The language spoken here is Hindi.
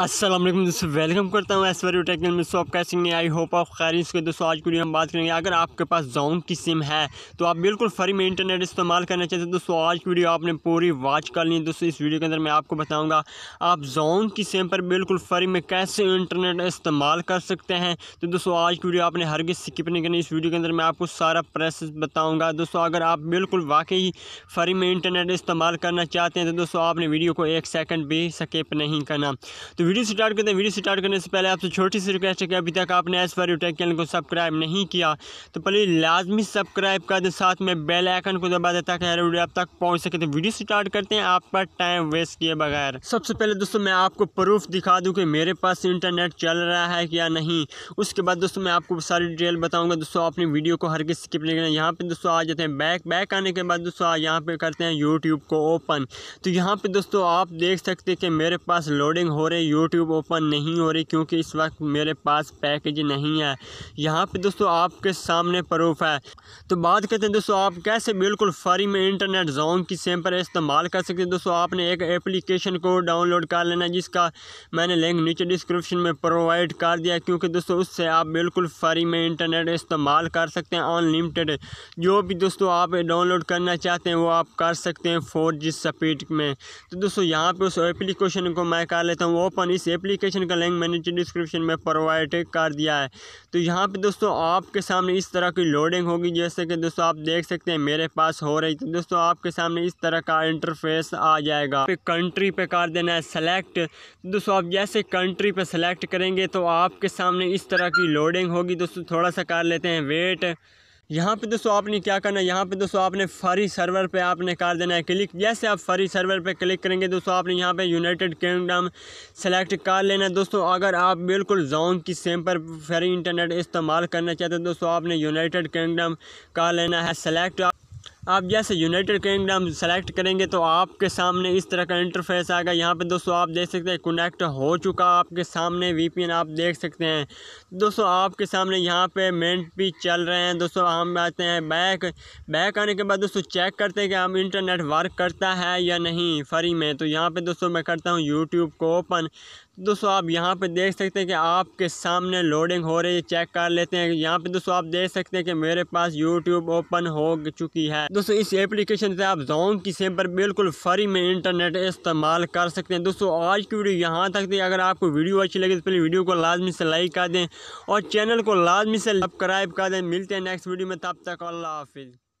असलम दोस्तों वेलकम करता हूँ एस वेरी टेक्निकल में सो आप कैसे आई होप ऑफ खैरियत के दोस्तों आज की हम बात करेंगे अगर आपके पास जोन की सिम है तो आप बिल्कुल फ्री में इंटरनेट इस्तेमाल करना चाहते हैं दोस्तों आज की वीडियो आपने पूरी वॉच कर ली दोस्तों इस वीडियो के अंदर मैं आपको बताऊँगा आप जोन की सिम पर बिल्कुल फ्री में कैसे इंटरनेट इस्तेमाल कर सकते हैं तो दोस्तों आज की वीडियो आपने हर किसी स्किप नहीं करनी इस वीडियो के अंदर मैं आपको सारा प्रोसेस बताऊँगा दोस्तों अगर आप बिल्कुल वाकई फ्री में इंटरनेट इस्तेमाल करना चाहते हैं तो दोस्तों आपने वीडियो को एक सेकेंड भी स्किप नहीं करना तो वीडियो स्टार्ट करते हैं वीडियो स्टार्ट करने से पहले आपसे छोटी सी रिक्वेस्ट है कि अभी तक आपने एस वायू टेक चैनल को सब्सक्राइब नहीं किया तो प्लीज़ लाजमी सब्सक्राइब कर दें साथ में बेल आइकन को दबा देता है वीडियो आप तक पहुँच सके तो वीडियो स्टार्ट करते हैं आपका टाइम वेस्ट किए बगैर सबसे पहले दोस्तों मैं आपको प्रूफ दिखा दूँ कि मेरे पास इंटरनेट चल रहा है या नहीं उसके बाद दोस्तों मैं आपको सारी डिटेल बताऊँगा दोस्तों अपनी वीडियो को हर किसी स्किप नहीं करना यहाँ पर दोस्तों आ जाते हैं बैक बैक आने के बाद दोस्तों यहाँ पर करते हैं यूट्यूब को ओपन तो यहाँ पर दोस्तों आप देख सकते हैं कि मेरे पास लोडिंग हो रही यूट्यूब ओपन नहीं हो रही क्योंकि इस वक्त मेरे पास पैकेज नहीं है यहाँ पे दोस्तों आपके सामने प्रूफ है तो बात करते हैं दोस्तों आप कैसे बिल्कुल फ्री में इंटरनेट जोन की सिम पर इस्तेमाल कर सकते हैं दोस्तों आपने एक एप्लीकेशन को डाउनलोड कर लेना जिसका मैंने लिंक नीचे डिस्क्रिप्शन में प्रोवाइड कर दिया क्योंकि दोस्तों उससे आप बिल्कुल फ्री में इंटरनेट इस्तेमाल कर सकते हैं अनलिमिटेड जो भी दोस्तों आप डाउनलोड करना चाहते हैं वो आप कर सकते हैं फोर स्पीड में तो दोस्तों यहाँ पर उस एप्लीकेशन को मैं कर लेता हूँ ओपन ओपन इस एप्लीकेशन का लिंक मैंने डिस्क्रिप्शन में प्रोवाइड कर दिया है तो यहाँ पे दोस्तों आपके सामने इस तरह की लोडिंग होगी जैसे कि दोस्तों आप देख सकते हैं मेरे पास हो रही तो दोस्तों आपके सामने इस तरह का इंटरफेस आ जाएगा पे कंट्री पे कर देना है सेलेक्ट दोस्तों आप जैसे कंट्री पे सेलेक्ट करेंगे तो आपके सामने इस तरह की लोडिंग होगी दोस्तों थोड़ा सा कर लेते हैं वेट यहाँ पे दोस्तों आपने क्या करना है यहाँ पे दोस्तों आपने फरी सर्वर पे आपने कर देना है क्लिक जैसे आप फरी सर्वर पे क्लिक करेंगे दोस्तों आपने यहाँ पे यूनाइटेड किंगडम सेलेक्ट कर लेना है दोस्तों अगर आप बिल्कुल जोंग की सेम पर फेरी इंटरनेट इस्तेमाल करना चाहते हैं दोस्तों आपने यूनाइटेड किंगडम कर लेना है सेलेक्ट आप जैसे यूनाइटेड किंगडम सेलेक्ट करेंगे तो आपके सामने इस तरह का इंटरफेस आएगा यहाँ पे दोस्तों आप देख सकते हैं कनेक्ट हो चुका आपके सामने वीपीएन आप देख सकते हैं दोस्तों आपके सामने यहाँ पे मेंट भी चल रहे हैं दोस्तों हम आते हैं बैक बैक आने के बाद दोस्तों चेक करते हैं कि हम इंटरनेट वर्क करता है या नहीं फ्री में तो यहाँ पर दोस्तों मैं करता हूँ यूट्यूब को ओपन दोस्तों आप यहाँ पे देख सकते हैं कि आपके सामने लोडिंग हो रही है चेक कर लेते हैं यहाँ पे दोस्तों आप देख सकते हैं कि मेरे पास यूट्यूब ओपन हो चुकी है दोस्तों इस एप्लीकेशन से आप जोंग की सिम पर बिल्कुल फ्री में इंटरनेट इस्तेमाल कर सकते हैं दोस्तों आज की वीडियो यहाँ तक थी अगर आपको वीडियो अच्छी लगी तो प्लीज़ वीडियो को लाजमी से लाइक कर दें और चैनल को लाजमी से सब्सक्राइब कर दें मिलते हैं नेक्स्ट वीडियो में तब तक अल्लाह हाफिज़